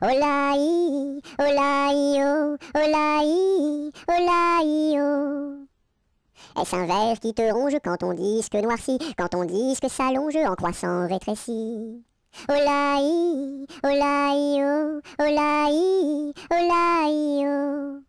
Olaï, olaïo, oh, olaï, olaïo. Oh. Est-ce un verre qui te ronge quand on dit que noirci, quand on ton disque s'allonge en croissant rétréci Olaï, olaïo, oh, olaï, olaïo.